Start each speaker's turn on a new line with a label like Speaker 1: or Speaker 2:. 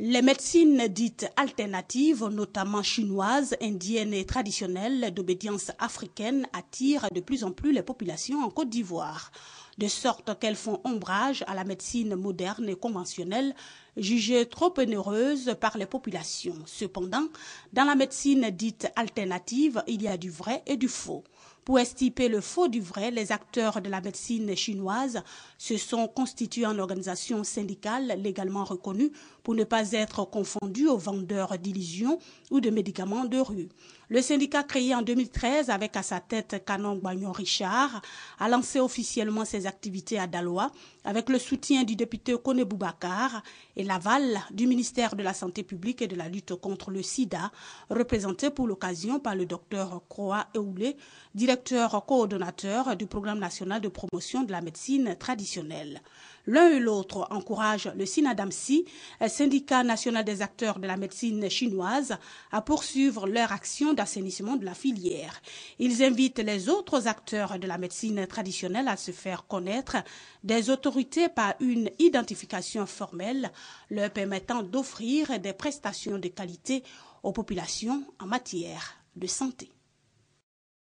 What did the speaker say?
Speaker 1: Les médecines dites alternatives, notamment chinoises, indiennes et traditionnelles d'obédience africaine, attirent de plus en plus les populations en Côte d'Ivoire de sorte qu'elles font ombrage à la médecine moderne et conventionnelle, jugée trop onéreuse par les populations. Cependant, dans la médecine dite alternative, il y a du vrai et du faux. Pour estiper le faux du vrai, les acteurs de la médecine chinoise se sont constitués en organisation syndicale légalement reconnue pour ne pas être confondus aux vendeurs d'illusions ou de médicaments de rue. Le syndicat créé en 2013 avec à sa tête Canon Guagnon Richard a lancé officiellement ses activités à Daloa avec le soutien du député Kone Boubacar et l'aval du ministère de la Santé publique et de la lutte contre le sida, représenté pour l'occasion par le docteur Kroa Eoulé, directeur coordonnateur du programme national de promotion de la médecine traditionnelle. L'un et l'autre encouragent le SINADAMSI, syndicat national des acteurs de la médecine chinoise, à poursuivre leur action d'assainissement de la filière. Ils invitent les autres acteurs de la médecine traditionnelle à se faire connaître des autorités par une identification formelle leur permettant d'offrir des prestations de qualité aux populations en matière de santé.